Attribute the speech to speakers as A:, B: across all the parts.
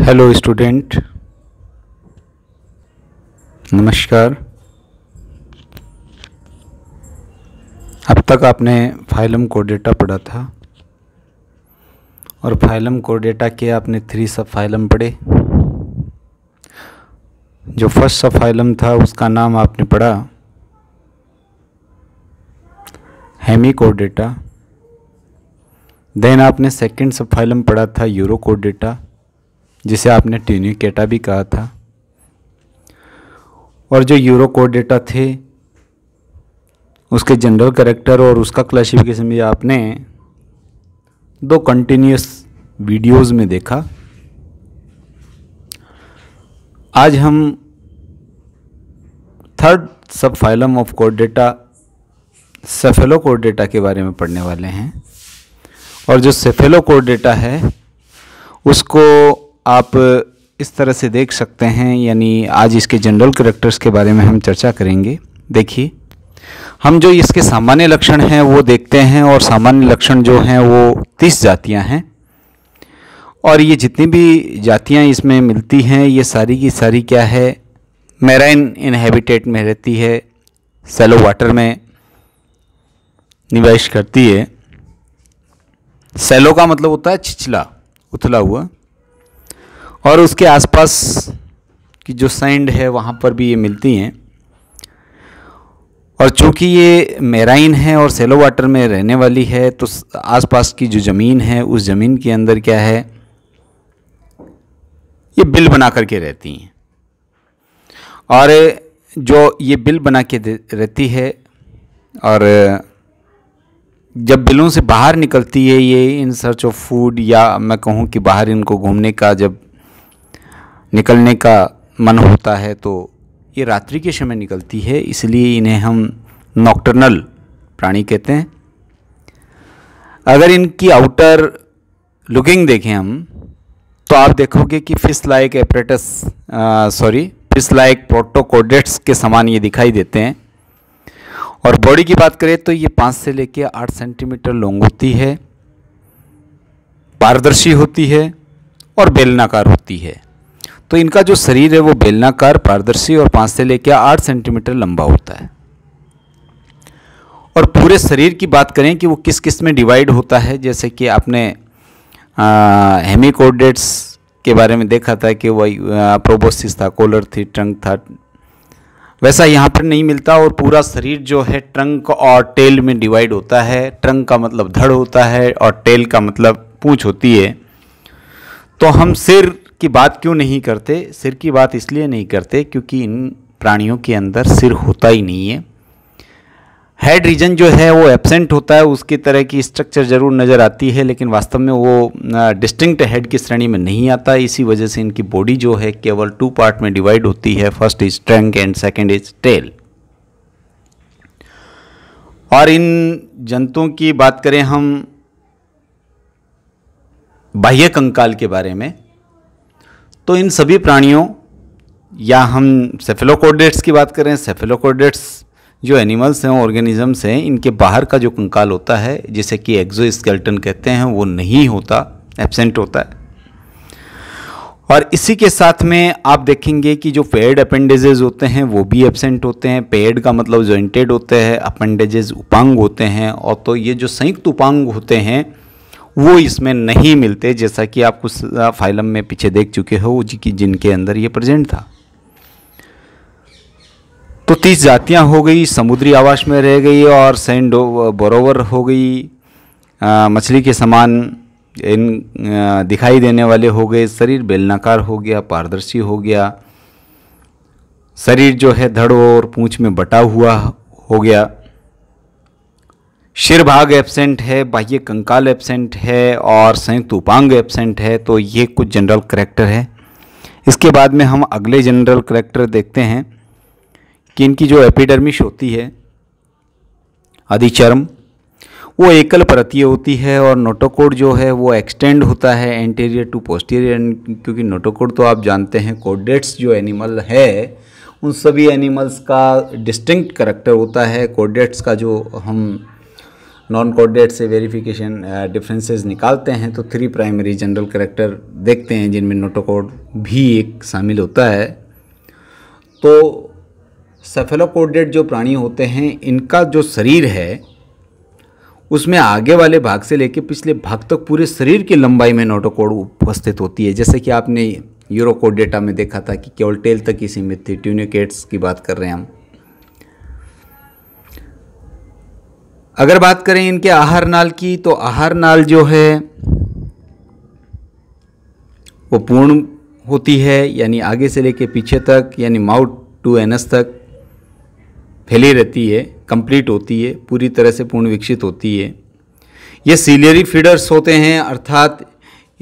A: hello student नमस्कार अब तक आपने फाइलम को डेटा पढ़ा था और फाइलम को डेटा के आपने थ्री सब फाइलम पढ़े जो फर्स्ट सब फाइलम था उसका नाम आपने पढ़ा हेमी को डेटा देन आपने सेकंड सब फाइलम पढ़ा था यूरो को डेटा जिसे आपने केटा भी कहा था और जो यूरो कोड डेटा थे उसके जनरल करेक्टर और उसका क्लासिफिकेशन भी आपने दो कंटिन्यूस वीडियोस में देखा आज हम थर्ड सब फाइलम ऑफ कोड डेटा सेफेलो कोड डेटा के बारे में पढ़ने वाले हैं और जो सेफेलो कोड डेटा है उसको आप इस तरह से देख सकते हैं यानी आज इसके जनरल करेक्टर्स के बारे में हम चर्चा करेंगे देखिए हम जो इसके सामान्य लक्षण हैं वो देखते हैं और सामान्य लक्षण जो हैं वो तीस जातियां हैं और ये जितनी भी जातियां इसमें मिलती हैं ये सारी की सारी क्या है मैराइन इनहेबिटेट में रहती है सेलो वाटर में निवेश करती है सेलो का मतलब होता है छिछला उथला हुआ और उसके आसपास की जो सैंड है वहाँ पर भी ये मिलती हैं और चूँकि ये मेराइन है और सेलो वाटर में रहने वाली है तो आसपास की जो ज़मीन है उस ज़मीन के अंदर क्या है ये बिल बना करके रहती हैं और जो ये बिल बना के रहती है और जब बिलों से बाहर निकलती है ये इन सर्च ऑफ फूड या मैं कहूँ कि बाहर इनको घूमने का जब निकलने का मन होता है तो ये रात्रि के समय निकलती है इसलिए इन्हें हम नॉक्टर्नल प्राणी कहते हैं अगर इनकी आउटर लुकिंग देखें हम तो आप देखोगे कि fish like apparatus sorry fish like protochordates के समान ये दिखाई देते हैं और बॉडी की बात करें तो ये पाँच से लेकर आठ सेंटीमीटर लॉन्ग होती है पारदर्शी होती है और बेलनाकार होती है तो इनका जो शरीर है वो बेलनाकार पारदर्शी और पाँच से लेकर आठ सेंटीमीटर लंबा होता है और पूरे शरीर की बात करें कि वो किस किस में डिवाइड होता है जैसे कि आपने हेमिकोडेट्स के बारे में देखा था कि वही प्रोबोसिस था कोलर थी ट्रंक था वैसा यहाँ पर नहीं मिलता और पूरा शरीर जो है ट्रंक और टेल में डिवाइड होता है ट्रंक का मतलब धड़ होता है और टेल का मतलब पूँछ होती है तो हम सिर की बात क्यों नहीं करते सिर की बात इसलिए नहीं करते क्योंकि इन प्राणियों के अंदर सिर होता ही नहीं है हेड रीजन जो है वो एबसेंट होता है उसकी तरह की स्ट्रक्चर ज़रूर नज़र आती है लेकिन वास्तव में वो डिस्टिंक्ट हेड की श्रेणी में नहीं आता इसी वजह से इनकी बॉडी जो है केवल टू पार्ट में डिवाइड होती है first is trunk and second is tail और इन जंतुओं की बात करें हम बाह्य कंकाल के बारे में तो इन सभी प्राणियों या हम सेफेलोकोडेट्स की बात करें सेफेलोकोडेट्स जो एनिमल्स हैं ऑर्गेनिजम्स हैं इनके बाहर का जो कंकाल होता है जिसे कि एक्जो कहते हैं वो नहीं होता एबसेंट होता है और इसी के साथ में आप देखेंगे कि जो पेड अपेंडेजेज होते हैं वो भी एबसेंट होते हैं पेड का मतलब जॉइंटेड होते हैं अपेंडेजेज उपांग होते हैं और तो ये जो संयुक्त उपांग होते हैं वो इसमें नहीं मिलते जैसा कि आप कुछ फाइलम में पीछे देख चुके हो कि जिनके अंदर ये प्रेजेंट था तो तीस जातियां हो गई समुद्री आवास में रह गई और सेंड बरोवर हो गई मछली के समान इन दिखाई देने वाले हो गए शरीर बेलनाकार हो गया पारदर्शी हो गया शरीर जो है धड़ और पूंछ में बटा हुआ हो गया शिरभाग एब्सेंट है बाह्य कंकाल एब्सेंट है और संयुक्त उपांग एब्सेंट है तो ये कुछ जनरल करेक्टर है इसके बाद में हम अगले जनरल करेक्टर देखते हैं कि इनकी जो एपिडर्मिश होती है अधिचर्म वो एकल परतीय होती है और नोटोकोड जो है वो एक्सटेंड होता है एंटीरियर टू पोस्टीरियर क्योंकि नोटोकोड तो आप जानते हैं कोडेट्स जो एनिमल है उन सभी एनिमल्स का डिस्टिंक्ट करेक्टर होता है कोडेट्स का जो हम नॉन कोडेड से वेरिफिकेशन डिफरेंसेस uh, निकालते हैं तो थ्री प्राइमरी जनरल करेक्टर देखते हैं जिनमें नोटोकोड भी एक शामिल होता है तो सफेलोकोडेट जो प्राणी होते हैं इनका जो शरीर है उसमें आगे वाले भाग से लेकर पिछले भाग तक पूरे शरीर की लंबाई में नोटोकोड उपस्थित होती है जैसे कि आपने यूरोकोड डेटा में देखा था कि केवल टेल तक ही सीमित थी ट्यूनिकेट्स की बात कर रहे हैं हम अगर बात करें इनके आहार नाल की तो आहार नाल जो है वो पूर्ण होती है यानी आगे से लेके पीछे तक यानी माउथ टू एनस तक फैली रहती है कंप्लीट होती है पूरी तरह से पूर्ण विकसित होती है ये सीलियरी फीडर्स होते हैं अर्थात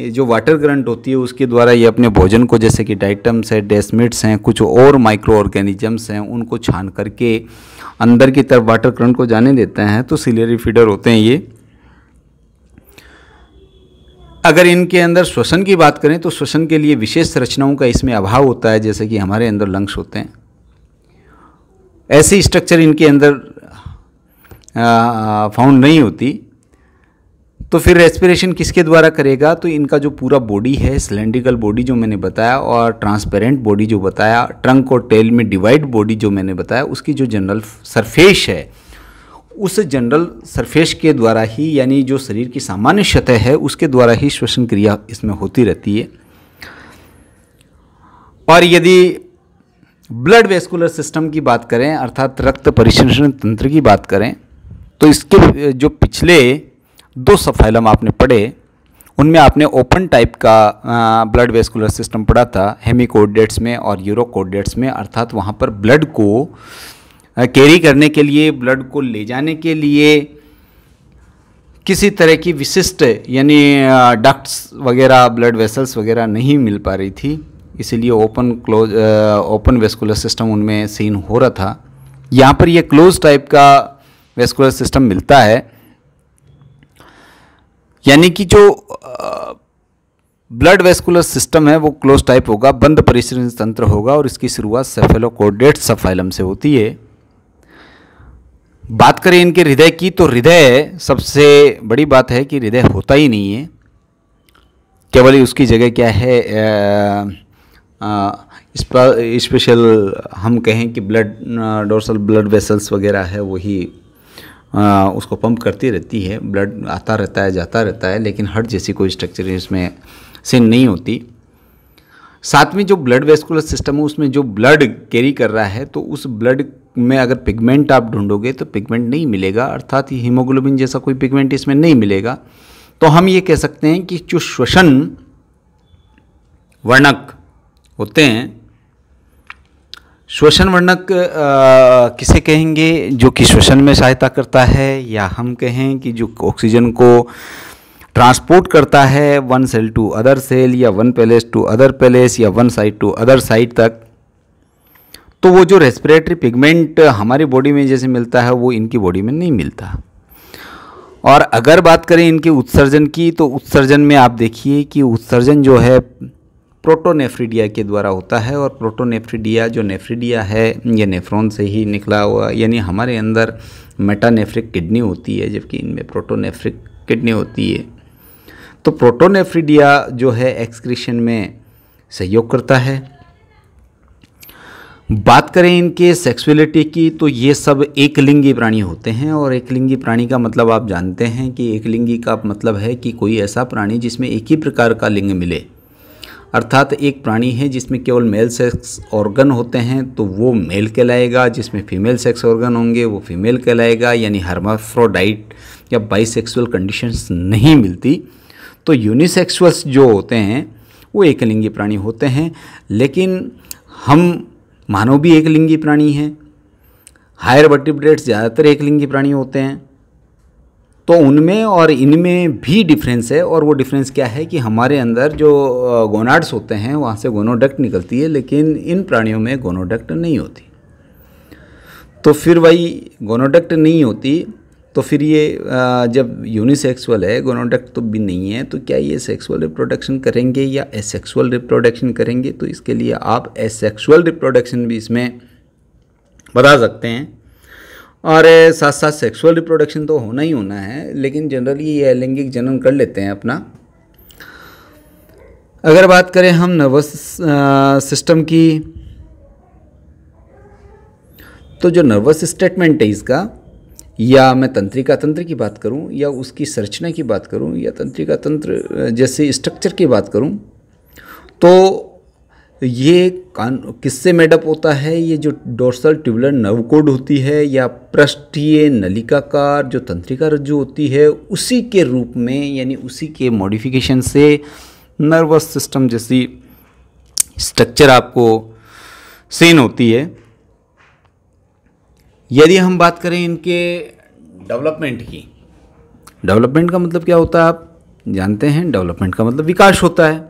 A: जो वाटर करंट होती है उसके द्वारा ये अपने भोजन को जैसे कि डाइटम्स है डेस्मिट्स हैं कुछ और माइक्रो ऑर्गेनिजम्स हैं उनको छान करके अंदर की तरफ वाटर करंट को जाने देते हैं तो सिलेरी फीडर होते हैं ये अगर इनके अंदर श्वसन की बात करें तो श्वसन के लिए विशेष रचनाओं का इसमें अभाव होता है जैसे कि हमारे अंदर लंग्स होते हैं ऐसी स्ट्रक्चर इनके अंदर फाउंड नहीं होती तो फिर रेस्पिरेशन किसके द्वारा करेगा तो इनका जो पूरा बॉडी है सिलेंड्रिकल बॉडी जो मैंने बताया और ट्रांसपेरेंट बॉडी जो बताया ट्रंक और टेल में डिवाइड बॉडी जो मैंने बताया उसकी जो जनरल सरफेस है उस जनरल सरफेस के द्वारा ही यानी जो शरीर की सामान्य सतह है उसके द्वारा ही श्वसन क्रिया इसमें होती रहती है और यदि ब्लड वेस्कुलर सिस्टम की बात करें अर्थात रक्त परिसंचरण तंत्र की बात करें तो इसके जो पिछले दो सब फाइलम आपने पढ़े उनमें आपने ओपन टाइप का ब्लड वेस्कुलर सिस्टम पढ़ा था हेमिकोडेट्स में और यूरोकोडेट्स में अर्थात वहाँ पर ब्लड को कैरी करने के लिए ब्लड को ले जाने के लिए किसी तरह की विशिष्ट यानी डक्ट्स वगैरह ब्लड वेसल्स वगैरह नहीं मिल पा रही थी इसीलिए open close open vascular system उनमें सीन हो रहा था यहाँ पर यह क्लोज टाइप का वेस्कुलर सिस्टम मिलता है यानी कि जो ब्लड वेस्कुलर सिस्टम है वो क्लोज टाइप होगा बंद परिसरण तंत्र होगा और इसकी शुरुआत सेफेलोकोडेट सफाइलम से होती है बात करें इनके हृदय की तो हृदय सबसे बड़ी बात है कि हृदय होता ही नहीं है केवल उसकी जगह क्या है स्पेशल हम कहें कि ब्लड डोर्सल ब्लड वेसल्स वगैरह है वही आ, उसको पंप करती रहती है ब्लड आता रहता है जाता रहता है लेकिन हर्ट जैसी कोई स्ट्रक्चर इसमें से नहीं होती साथ में जो ब्लड वेस्कुलर सिस्टम है उसमें जो ब्लड कैरी कर रहा है तो उस ब्लड में अगर पिगमेंट आप ढूंढोगे तो पिगमेंट नहीं मिलेगा अर्थात हीमोग्लोबिन जैसा कोई पिगमेंट इसमें नहीं मिलेगा तो हम ये कह सकते हैं कि जो श्वसन वर्णक होते हैं श्वसन वर्णक किसे कहेंगे जो कि श्वसन में सहायता करता है या हम कहें कि जो ऑक्सीजन को ट्रांसपोर्ट करता है one cell to other cell या one place to other place या one side to other side तक तो वो जो रेस्पिरेटरी पिगमेंट हमारी बॉडी में जैसे मिलता है वो इनकी बॉडी में नहीं मिलता और अगर बात करें इनके उत्सर्जन की तो उत्सर्जन में आप देखिए कि उत्सर्जन जो है प्रोटोनेफ्रीडिया के द्वारा होता है और प्रोटोनेफ्रीडिया जो नेफ्रीडिया है ये नेफ्रोन से ही निकला हुआ यानी हमारे अंदर मेटानेफ्रिक किडनी होती है जबकि इनमें प्रोटोनेफ्रिक किडनी होती है तो प्रोटोनेफ्रीडिया जो है एक्सक्रीशन में सहयोग करता है बात करें इनके सेक्सुअलिटी की तो ये सब एकलिंगी प्राणी होते हैं और एकलिंगी प्राणी का मतलब आप जानते हैं कि एकलिंगी का मतलब है कि कोई ऐसा प्राणी जिसमें एक ही प्रकार का लिंग मिले अर्थात एक प्राणी है जिसमें केवल मेल सेक्स ऑर्गन होते हैं तो वो मेल कहलाएगा जिसमें फीमेल सेक्स ऑर्गन होंगे वो फीमेल कहलाएगा यानी हर्माफ्रोडाइट या बाइसेक्सुअल कंडीशंस नहीं मिलती तो यूनिसेक्सुअल्स जो होते हैं वो एकलिंगी प्राणी होते हैं लेकिन हम मानव भी एकलिंगी प्राणी हैं हायर वर्टिब्रेट्स ज़्यादातर एकलिंगी प्राणी होते हैं तो उनमें और इनमें भी डिफरेंस है और वो डिफरेंस क्या है कि हमारे अंदर जो गोनाड्स होते हैं वहाँ से गोनोडक्ट निकलती है लेकिन इन प्राणियों में गोनोडक्ट नहीं होती तो फिर वही गोनोडक्ट नहीं होती तो फिर ये जब यूनिसेक्सुअल है गोनोडक्ट तो भी नहीं है तो क्या ये सेक्सुअल रिप्रोडक्शन करेंगे या एसेक्सुअल रिप्रोडक्शन करेंगे तो इसके लिए आप एसेक्सुअल रिप्रोडक्शन भी इसमें बता सकते हैं और साथ साथ सेक्सुअल रिप्रोडक्शन तो होना ही होना है लेकिन जनरली ये अलैंगिक जनन कर लेते हैं अपना अगर बात करें हम नर्वस सिस्टम की तो जो नर्वस स्टेटमेंट है इसका या मैं तंत्रिका तंत्र की बात करूं या उसकी संरचना की बात करूं या तंत्रिका तंत्र जैसे स्ट्रक्चर की बात करूं तो तो ये कान किससे मेडअप होता है ये जो डोर्सल ट्यूबुलर नर्व कोड होती है या पृष्ठीय नलिकाकार जो तंत्रिका रज्जु होती है उसी के रूप में यानी उसी के मॉडिफिकेशन से नर्वस सिस्टम जैसी स्ट्रक्चर आपको सेन होती है यदि हम बात करें इनके डेवलपमेंट की डेवलपमेंट का मतलब क्या होता है आप जानते हैं डेवलपमेंट का मतलब विकास होता है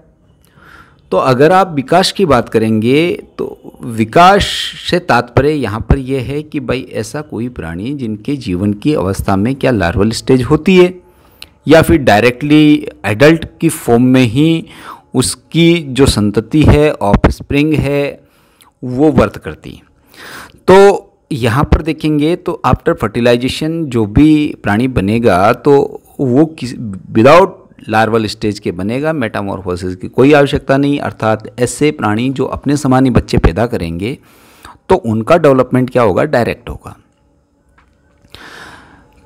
A: तो अगर आप विकास की बात करेंगे तो विकास से तात्पर्य यहाँ पर यह है कि भाई ऐसा कोई प्राणी जिनके जीवन की अवस्था में क्या लार्वल स्टेज होती है या फिर डायरेक्टली एडल्ट की फॉर्म में ही उसकी जो संतति है ऑफ स्प्रिंग है वो वर्त करती है तो यहाँ पर देखेंगे तो आफ्टर फर्टिलाइजेशन जो भी प्राणी बनेगा तो वो किस विदाउट लार्वल स्टेज के बनेगा मेटामॉर्फोसिस की कोई आवश्यकता नहीं अर्थात ऐसे प्राणी जो अपने समान ही बच्चे पैदा करेंगे तो उनका डेवलपमेंट क्या होगा डायरेक्ट होगा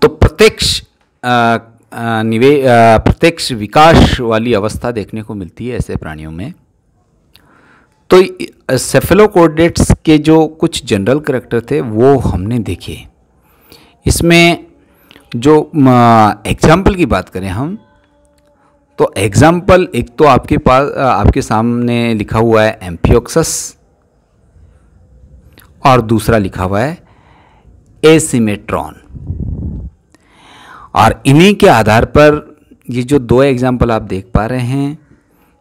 A: तो प्रत्यक्ष निवे प्रत्यक्ष विकास वाली अवस्था देखने को मिलती है ऐसे प्राणियों में तो सेफेलोकोडेट्स के जो कुछ जनरल करेक्टर थे वो हमने देखे इसमें जो एग्जाम्पल की बात करें हम तो एग्ज़ाम्पल एक तो आपके पास आपके सामने लिखा हुआ है एम्फियोक्सस और दूसरा लिखा हुआ है एसिमेट्रॉन और इन्हीं के आधार पर ये जो दो एग्ज़ाम्पल आप देख पा रहे हैं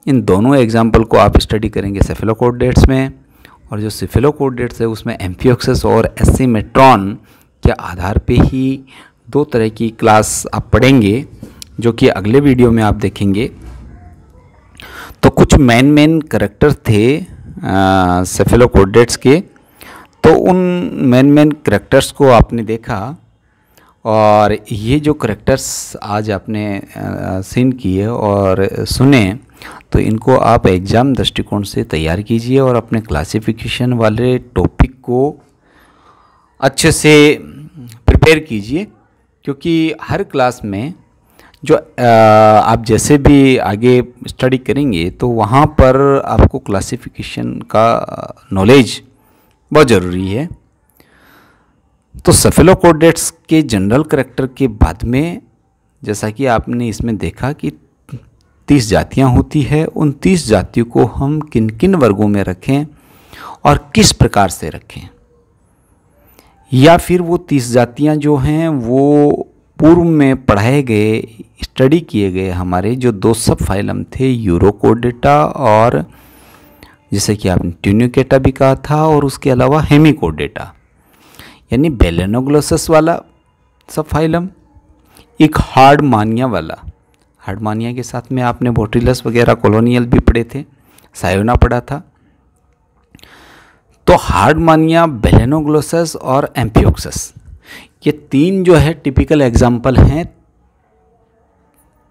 A: इन दोनों एग्ज़ाम्पल को आप स्टडी करेंगे सेफिलोकोडेट्स में और जो सिफिलोकोडेट्स है उसमें एम्फियोक्सस और एसिमेट्रॉन के आधार पे ही दो तरह की क्लास आप पढ़ेंगे जो कि अगले वीडियो में आप देखेंगे तो कुछ मेन मेन करेक्टर थे सेफेलोकोडेट्स के तो उन मेन मेन करेक्टर्स को आपने देखा और ये जो करेक्टर्स आज आपने सीन किए और सुने तो इनको आप एग्ज़ाम दृष्टिकोण से तैयार कीजिए और अपने क्लासिफिकेशन वाले टॉपिक को अच्छे से प्रिपेयर कीजिए क्योंकि हर क्लास में जो आप जैसे भी आगे स्टडी करेंगे तो वहाँ पर आपको क्लासिफिकेशन का नॉलेज बहुत ज़रूरी है तो सफेलोकोडेट्स के जनरल करेक्टर के बाद में जैसा कि आपने इसमें देखा कि तीस जातियाँ होती है उन तीस जातियों को हम किन किन वर्गों में रखें और किस प्रकार से रखें या फिर वो तीस जातियाँ जो हैं वो पूर्व में पढ़ाए गए स्टडी किए गए हमारे जो दो सब फाइलम थे यूरोकोडेटा और जैसे कि आपने ट्यूनिकेटा भी कहा था और उसके अलावा हेमिकोडेटा यानी बेलेनोग्लोसस वाला सब फाइलम एक हार्डमानिया वाला हार्डमानिया के साथ में आपने बोटिलस वगैरह कॉलोनियल भी पढ़े थे सायोना पढ़ा था तो हार्डमानिया बेलेनोग्लोसस और एम्पियोक्सस ये तीन जो है टिपिकल एग्जाम्पल हैं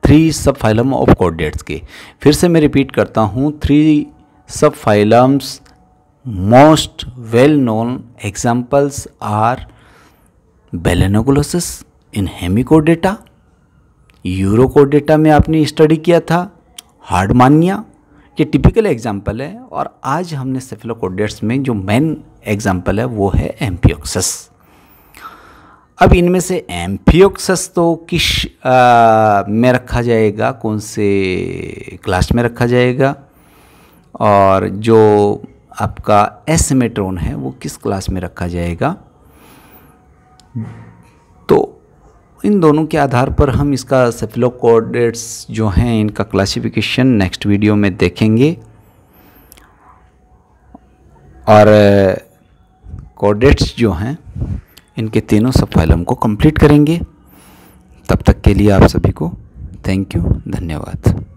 A: three subphylum of chordates के फिर से मैं रिपीट करता हूँ three subphylums most well known examples are Balanoglossus in Hemichordata Urochordata में आपने स्टडी किया था हार्डमानिया ये टिपिकल एग्जाम्पल है और आज हमने सेफिलोकोडेट्स में जो मेन एग्जाम्पल है वो है एम्पियोक्सिस अब इनमें से एम्फियोक्सस तो किस में रखा जाएगा कौन से क्लास में रखा जाएगा और जो आपका एसमेट्रोन है वो किस क्लास में रखा जाएगा तो इन दोनों के आधार पर हम इसका सेफिलोकोडेट्स जो हैं इनका क्लासिफिकेशन नेक्स्ट वीडियो में देखेंगे और कोडेट्स जो हैं इनके तीनों सब फाइलम को कंप्लीट करेंगे तब तक के लिए आप सभी को थैंक यू धन्यवाद